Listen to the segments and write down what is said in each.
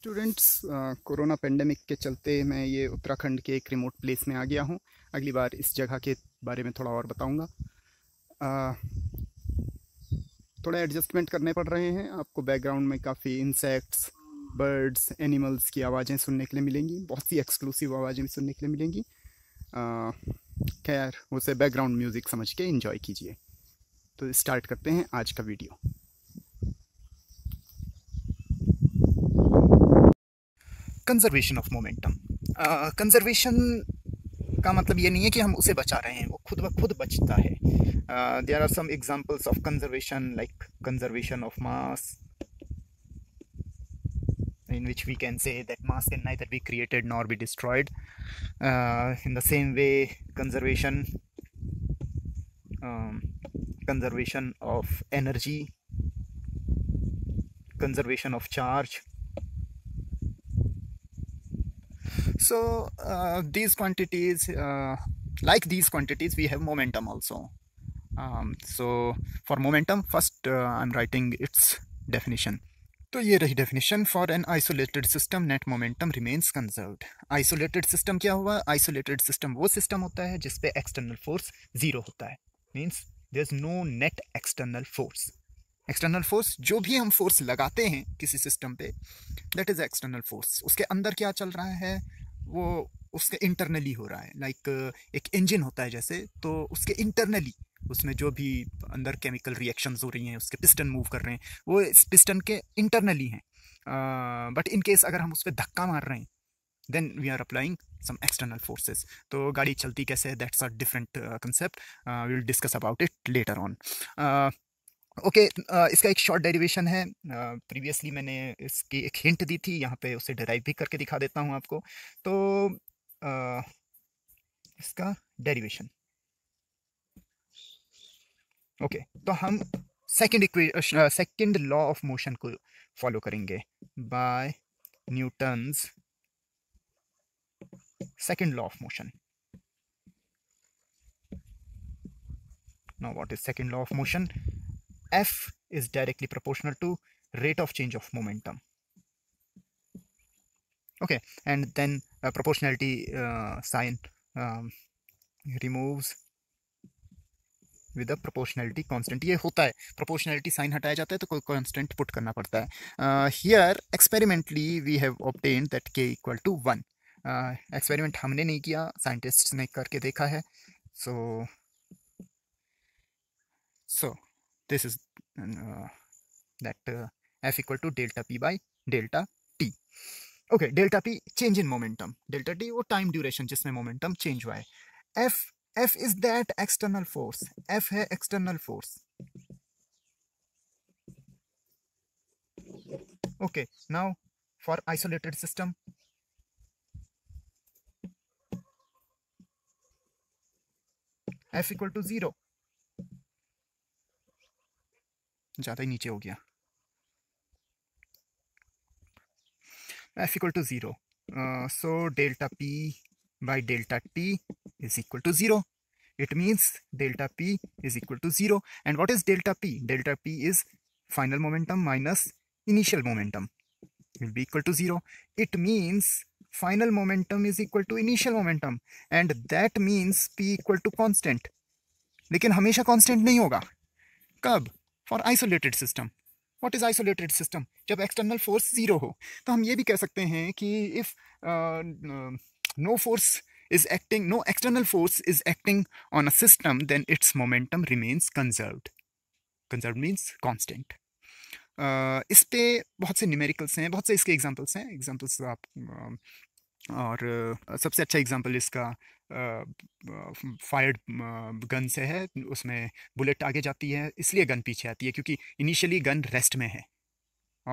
Students uh, corona pandemic के चलते मैं ये उत्तराखंड के एक रिमोट प्लेस में आ गया हूँ अगली बार इस जगह के बारे में थोड़ा और बताऊँगा uh, थोड़ा एडजस्टमेंट करने पड़ रहे हैं आपको बैकग्राउंड में काफ़ी इंसेक्ट्स बर्ड्स एनिमल्स की आवाज़ें सुनने के लिए मिलेंगी बहुत सी एक्सक्लूसिव आवाज़ें भी सुनने के लिए मिलेंगी uh, खैर उसे बैकग्राउंड म्यूज़िक समझ के इन्जॉय कीजिए तो स्टार्ट करते हैं आज का video conservation of momentum conservation का मतलब ये नहीं है कि हम उसे बचा रहे हैं वो खुद ब खुद बचता है there are some examples of conservation like conservation of mass in which we can say that mass can neither be created nor be destroyed in the same way conservation conservation of energy conservation of charge so uh, these quantities uh, like these quantities we have momentum also um, so for momentum first uh, I'm writing its definition तो ये रही definition for an isolated system net momentum remains conserved isolated system क्या हुआ isolated system वो system होता है जिसपे external force zero होता है means there is no net external force external force जो भी हम फोर्स लगाते हैं किसी सिस्टम पे दैट इज़ एक्सटर्नल फोर्स उसके अंदर क्या चल रहा है वो उसके इंटरनली हो रहा है लाइक एक इंजन होता है जैसे तो उसके इंटरनली उसमें जो भी अंदर केमिकल रिएक्शंस हो रही हैं उसके पिस्टन मूव कर रहे हैं वो इस पिस्टन के इंटरनली हैं बट इन केस अगर हम उस पर धक्का मार रहे हैं then we are applying some external forces तो गाड़ी चलती कैसे that's a different concept we will discuss about it later on okay okay, इसका एक शॉर्ट डेरिवेशन है प्रीवियसली मैंने इसकी एक हिंट दी थी यहाँ पे उसे डराइव भी करके दिखा देता हूँ आपको तो इसका डेरिवेशन ओके okay, तो हम सेकंड इक्वे सेकंड लॉ ऑफ मोशन को फॉलो करेंगे by Newton's second law of motion now what is second law of motion F is directly proportional to rate of change of momentum. Okay, and then uh, proportionality uh, sign um, removes with a proportionality constant ये होता है proportionality sign हटाया जाता है तो कोई constant put करना पड़ता है here experimentally we have obtain that K equal to one experiment हमने नहीं किया साइंटिस्ट ने करके देखा है सो so, so so, this is uh, that uh, f equal to delta p by delta t okay delta p change in momentum delta t or oh, time duration my momentum change y f f is that external force f है external force okay now for isolated system f equal to 0 ज़्यादा ही नीचे हो गया F equal to zero so delta P by delta T is equal to zero it means delta P is equal to zero and what is delta P delta P is final momentum minus initial momentum will be equal to zero it means final momentum is equal to initial momentum and that means P equal to constant लेकिन हमेशा constant नहीं होगा कब for isolated system what is isolated system जब external force zero हो तो हम ये भी कह सकते हैं कि if no force is acting no external force is acting on a system then its momentum remains conserve conserve means constant इस पे बहुत से न्यूमेरिकल्स हैं बहुत से इसके एग्जाम्पल्स हैं एग्जाम्पल्स आप um, और सबसे अच्छा एग्जांपल इसका फायर्ड गन से है उसमें बुलेट आगे जाती है इसलिए गन पीछे आती है क्योंकि इनिशियली गन रेस्ट में है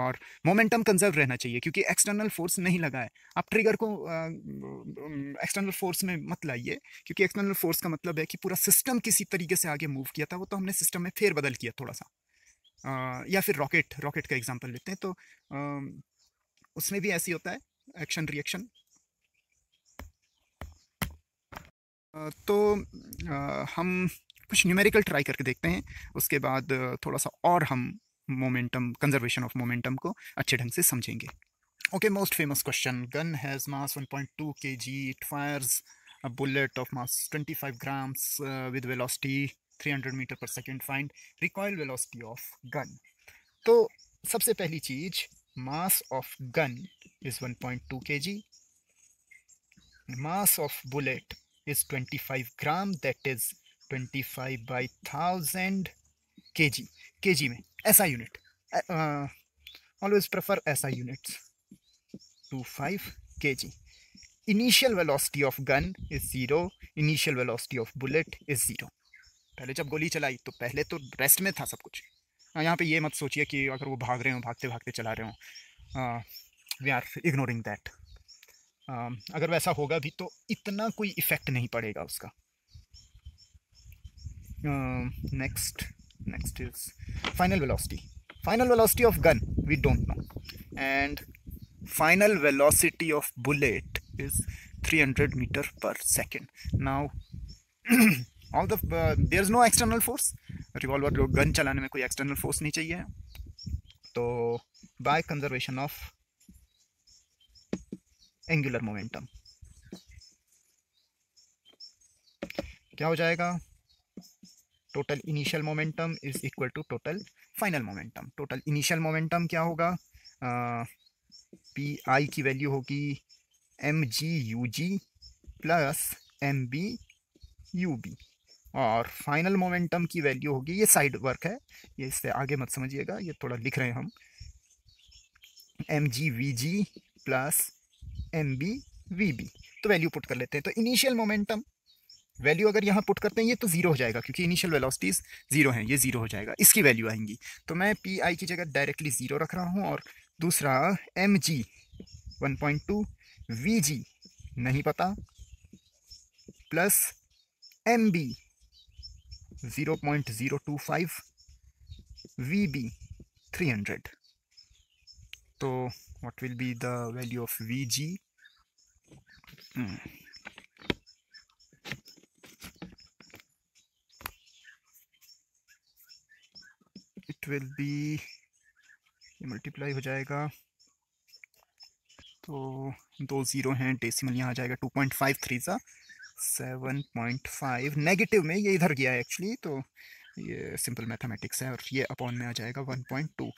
और मोमेंटम कंजर्व रहना चाहिए क्योंकि एक्सटर्नल फोर्स नहीं लगा है आप ट्रिगर को एक्सटर्नल फोर्स में मत लाइए क्योंकि एक्सटर्नल फोर्स का मतलब है कि पूरा सिस्टम किसी तरीके से आगे मूव किया था वो तो हमने सिस्टम में बदल किया थोड़ा सा आ, या फिर रॉकेट रॉकेट का एग्जाम्पल लेते हैं तो आ, उसमें भी ऐसे होता है एक्शन रिएक्शन तो हम कुछ न्यूमेरिकल ट्राई करके देखते हैं उसके बाद थोड़ा सा और हम मोमेंटम कंजर्वेशन ऑफ मोमेंटम को अच्छे ढंग से समझेंगे okay most famous question gun has mass 1.2 G it fires bullet of mass twenty 25 grams with with three 300 metre per second find recoil velocity of gun तो सबसे पहली चीज mass of gun is 1.2 G mass of bullet is 25 gram that is 25 by thousand K G K G में ऐसा unit always prefer ऐसा units two five K G initial velocity of gun is zero initial velocity of bullet is zero पहले जब गोली चलाई तो पहले तो रेस्ट में था सब कुछ हाँ, यहाँ पे ये मत सोचिए कि अगर वो भाग रहे हों भागते भागते चला रहे हों वी आर इग्नोरिंग दैट अगर वैसा होगा भी तो इतना कोई इफ़ेक्ट नहीं पड़ेगा उसका next next is final velocity final velocity of gun we don't know and final velocity of bullet is 300 metre per second now all the there is no external force revolver gun चलाने में कोई external force नहीं चाहिए तो by conservation of angular momentum क्या हो जाएगा total initial momentum is equal to total final momentum total initial momentum क्या होगा पी आई की वैल्यू होगी M G U G plus M B U B और फाइनल मोमेंटम की value होगी ये साइड वर्क है ये इससे आगे मत समझिएगा ये थोड़ा लिख रहे हैं हम M G V G plus M B V B तो वैल्यू पुट कर लेते हैं तो इनिशियल मोमेंटम वैल्यू अगर यहाँ पुट करते हैं ये तो जीरो हो जाएगा क्योंकि इनिशियल वेलोसिटीज़ जीरो हैं ये जीरो हो जाएगा इसकी वैल्यू आएंगी तो मैं पी आई की जगह डायरेक्टली जीरो रख रहा हूँ और दूसरा M G one point two V G नहीं पता plus M B zero point zero two five V B three hundred तो will be the value of V G it will be ये multiply हो जाएगा तो दो ज़ीरो हैं decimal यहाँ आ जाएगा टू पॉइंट फाइव थ्री सा सेवन पॉइंट फाइव नेगेटिव में ये इधर गया है एक्चुअली तो ये सिंपल मैथमेटिक्स है और ये अपॉन में आ जाएगा वन पॉइंट टू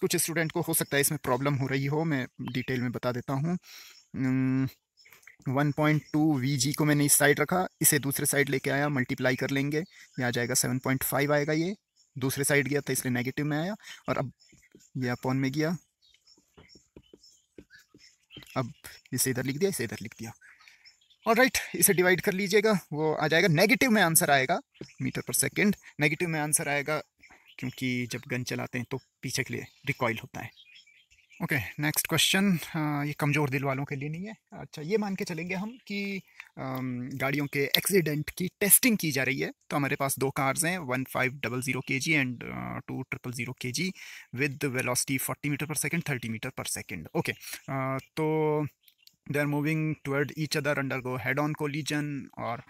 कुछ स्टूडेंट को हो सकता है इसमें प्रॉब्लम हो रही हो मैं डिटेल में बता देता हूँ 1.2 पॉइंट को मैंने इस साइड रखा इसे दूसरे साइड लेके आया मल्टीप्लाई कर लेंगे ये आ जाएगा 7.5 आएगा ये दूसरे साइड गया था तो इसलिए नेगेटिव में आया और अब ये अपॉन में गया अब इसे इधर लिख दिया इसे इधर लिख दिया और राइट इसे डिवाइड कर लीजिएगा वो आ जाएगा नेगेटिव में आंसर आएगा मीटर पर सेकेंड नेगेटिव में आंसर आएगा क्योंकि जब गन चलाते हैं तो पीछे के लिए रिकॉयल होता है ओके नेक्स्ट क्वेश्चन ये कमज़ोर दिल वालों के लिए नहीं है अच्छा ये मान के चलेंगे हम कि गाड़ियों के एक्सीडेंट की टेस्टिंग की जा रही है तो हमारे पास दो कार्स हैं one five double zero K G and two triple zero K G with velocity forty metre per second thirty metre per second okay तो they are moving toward each other undergo head on collision और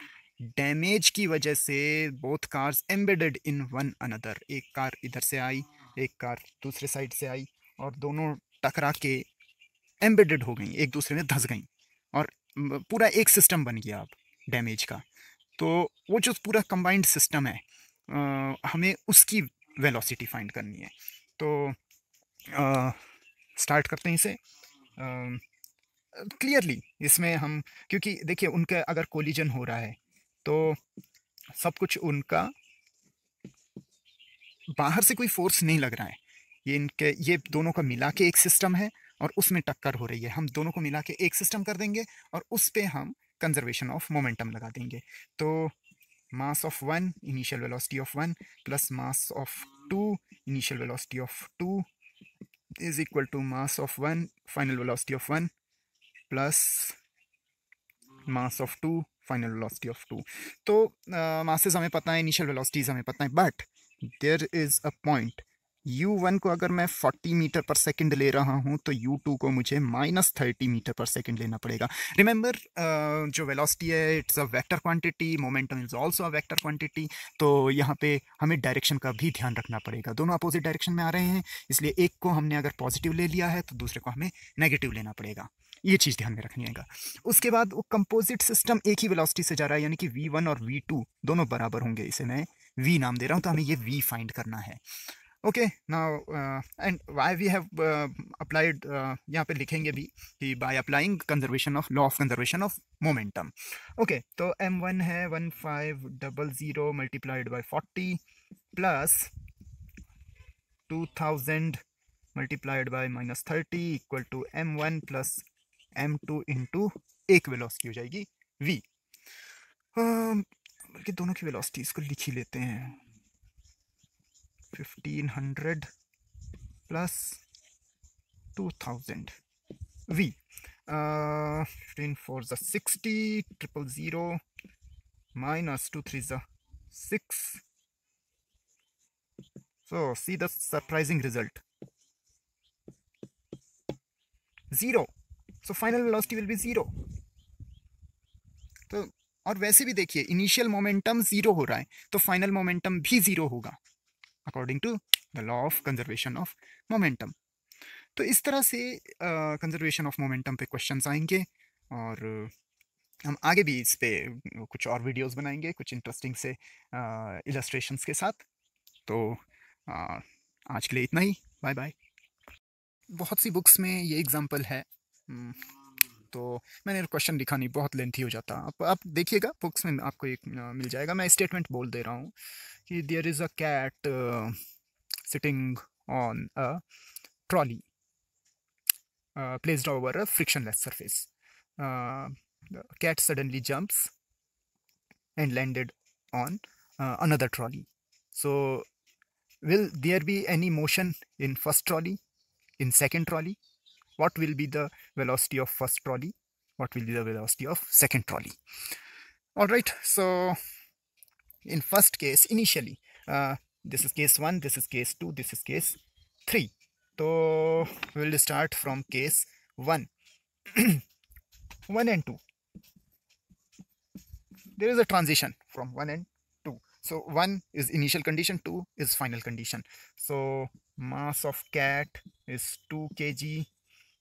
damage की वजह से both cars embedded in one another एक car इधर से आई एक car दूसरे साइड से आई और दोनों टकरा के एम्बेडेड हो गई एक दूसरे में धंस गई और पूरा एक सिस्टम बन गया अब डैमेज का तो वो जो पूरा कंबाइंड सिस्टम है आ, हमें उसकी वेलोसिटी फाइंड करनी है तो आ, स्टार्ट करते हैं इसे क्लियरली इसमें हम क्योंकि देखिए उनका अगर कोलिजन हो रहा है तो सब कुछ उनका बाहर से कोई फोर्स नहीं लग रहा है ये इनके ये दोनों का मिला के एक सिस्टम है और उसमें टक्कर हो रही है हम दोनों को मिला के एक सिस्टम कर देंगे और उस पर हम कंजर्वेशन ऑफ मोमेंटम लगा देंगे तो mass of one initial velocity of one plus mass of two initial velocity of two is equal to mass of one final velocity of one plus mass of two final velocity of two तो masses uh, हमें पता है initial velocities हमें पता है but there is a point U one को अगर मैं 40 मीटर पर सेकंड ले रहा हूँ तो यू टू को मुझे minus thirty metre per second लेना पड़ेगा रिमेंबर uh, जो वेलोसिटी है it's a vector quantity momentum is also a vector quantity तो यहाँ पे हमें डायरेक्शन का भी ध्यान रखना पड़ेगा दोनों अपोजिट डायरेक्शन में आ रहे हैं इसलिए एक को हमने अगर पॉजिटिव ले लिया है तो दूसरे को हमें नेगेटिव लेना पड़ेगा ये चीज़ ध्यान में रखनी है उसके बाद वो कंपोजिट सिस्टम एक ही वेलासिटी से जा रहा है यानी कि वी और वी दोनों बराबर होंगे इसे मैं वी नाम दे रहा हूँ तो हमें ये वी फाइंड करना है okay now and why we have applied यहाँ पे लिखेंगे भी कि by applying conservation of law of conservation of momentum okay तो एम वन है one five double zero multiplied by forty plus two thousand multiplied by minus thirty equal to M one plus M two into एक velocity हो जाएगी we um, बल्कि दोनों की velocity इसको लिख ही लेते हैं fifteen hundred plus two thousand V fifteen four ज sixty triple zero minus two three जिक्स so see see the surprising result 0 so final velocity will be तो और वैसे भी देखिए इनिशियल मोमेंटम ज़ीरो हो रहा है तो फाइनल मोमेंटम भी ज़ीरो होगा according to the law of conservation of momentum तो इस तरह से कंजर्वेशन ऑफ मोमेंटम पे क्वेश्चन आएंगे और हम आगे भी इस पर कुछ और वीडियोस बनाएंगे कुछ इंटरेस्टिंग से इलस्ट्रेशंस के साथ तो आ, आज के लिए इतना ही बाय बाय बहुत सी बुक्स में ये एग्ज़ाम्पल है हम्म, तो मैंने क्वेश्चन लिखा नहीं बहुत लेंथी हो जाता आप आप देखिएगा बुक्स में आपको एक मिल जाएगा मैं स्टेटमेंट बोल दे रहा हूँ there is a cat uh, sitting on a trolley uh, placed over a frictionless surface. Uh, the cat suddenly jumps and landed on another trolley. So, will there be any motion in first trolley, in second trolley? What will be the velocity of first trolley? What will be the velocity of second trolley? All right, so in first case initially uh, this is case 1 this is case 2 this is case 3 so we'll start from case 1 1 and 2 there is a transition from 1 and 2 so 1 is initial condition 2 is final condition so mass of cat is 2 kg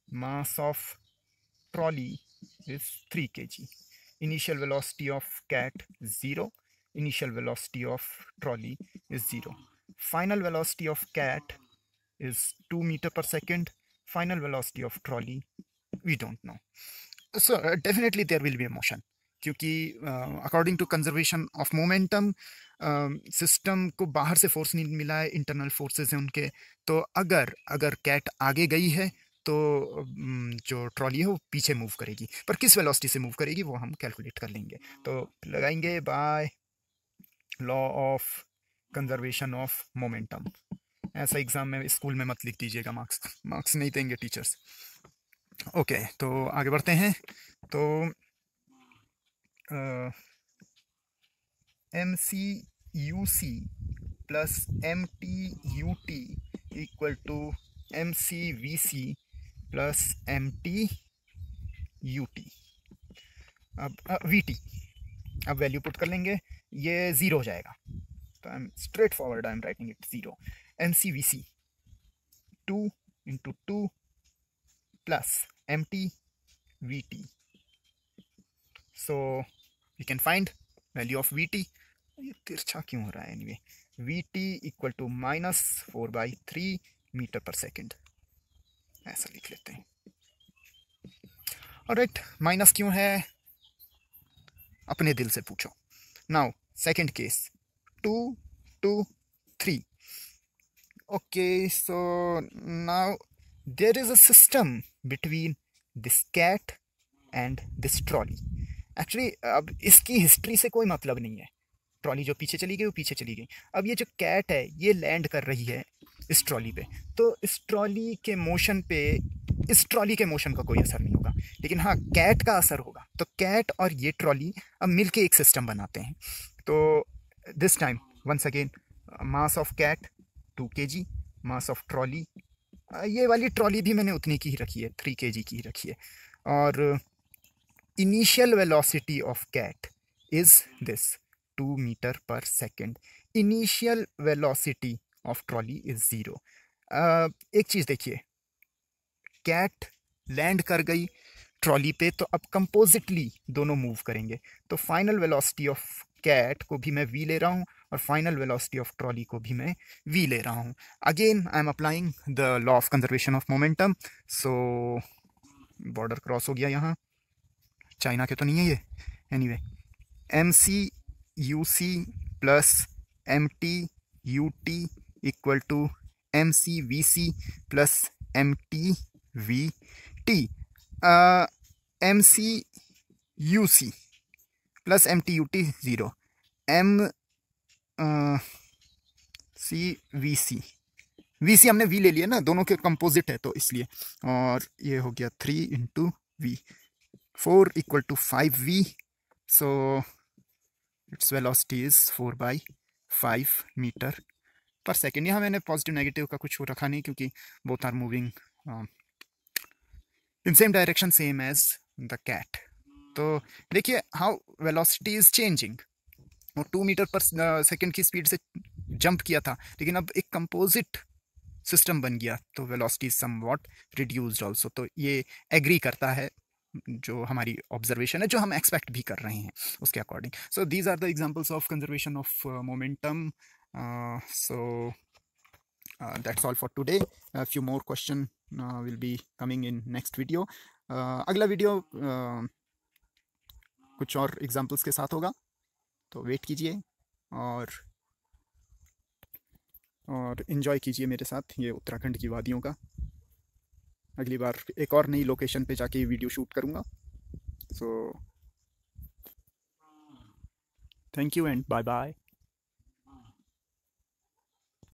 mass of trolley is 3 kg initial velocity of cat 0 initial velocity of trolley is zero. final velocity of cat is two meter per second final velocity of trolley we don't know so uh, definitely there will be a motion क्योंकि according to conservation of momentum system को बाहर से force नहीं मिला है internal forces हैं उनके तो अगर अगर कैट आगे गई है तो जो ट्रॉली है वो पीछे मूव करेगी पर किस वेलोसिटी से मूव करेगी वो हम कैलकुलेट कर लेंगे तो लगाएंगे by law of conservation of momentum ऐसा एग्ज़ाम में स्कूल में मत लिख दीजिएगा मार्क्स मार्क्स नहीं देंगे टीचर्स ओके तो आगे बढ़ते हैं तो M C U C plus M T U T equal to M C V C plus M T U T अब वी टी अब वैल्यू पुट कर लेंगे ये ज़ीरो हो जाएगा तो I am straightforward I am writing it zero M C V C two into two plus M T V T so you can find value of V T ये तिरछा क्यों हो रहा है anyway V T equal to minus four by three metre per second ऐसा लिख लेते हैं और राइट माइनस क्यों है अपने दिल से पूछो now second case two two three okay so now there is a system between this cat and this trolley actually अब इसकी हिस्ट्री से कोई मतलब नहीं है ट्रॉली जो पीछे चली गई वो पीछे चली गई अब ये जो कैट है ये लैंड कर रही है इस ट्रॉली पे तो इस ट्रॉली के मोशन पे इस ट्रॉली के मोशन का कोई असर नहीं होगा लेकिन हाँ कैट का असर होगा तो कैट और ये ट्रॉली अब मिलके एक सिस्टम बनाते हैं तो this time once again mass of cat two K G mass of trolley ये वाली ट्रॉली भी मैंने उतनी की ही रखी है थ्री के जी की ही रखी है और initial velocity of cat is this two metre per second initial velocity of trolley is zero एक चीज़ देखिए कैट लैंड कर गई ट्रॉली पे तो अब कंपोजिटली दोनों मूव करेंगे तो फाइनल वेलोसिटी ऑफ कैट को भी मैं वी ले रहा हूँ और फाइनल वेलोसिटी ऑफ ट्रॉली को भी मैं वी ले रहा हूँ again I am applying the law of conservation of momentum so border cross हो गया यहाँ चाइना के तो नहीं है ये anyway M C U C plus M T U T equal to M C V C plus M T V T M C U C plus M T U T zero M C V C V C हमने V ले लिया ना दोनों के composite है तो इसलिए और ये हो गया three into V four equal to five V so it's velocity is four by five metre per second यहाँ मैंने पॉजिटिव नेगेटिव का कुछ रखा नहीं क्योंकि both are moving in same direction same as the cat तो देखिए हाउ वेलोसिटी इज़ चेंजिंग वो टू मीटर पर सेकेंड की स्पीड से जंप किया था लेकिन अब एक कंपोजिट सिस्टम बन गया तो velocity somewhat reduce also तो ये एग्री करता है जो हमारी ऑब्जर्वेशन है जो हम एक्सपेक्ट भी कर रहे हैं उसके according so these are the examples of conservation of momentum so that's all for today few more question will be coming in next video अगला वीडियो uh, कुछ और एग्जाम्पल्स के साथ होगा तो वेट कीजिए और और इन्जॉय कीजिए मेरे साथ ये उत्तराखंड की वादियों का अगली बार एक और नई लोकेशन पे जाके वीडियो शूट करूँगा so thank you and bye bye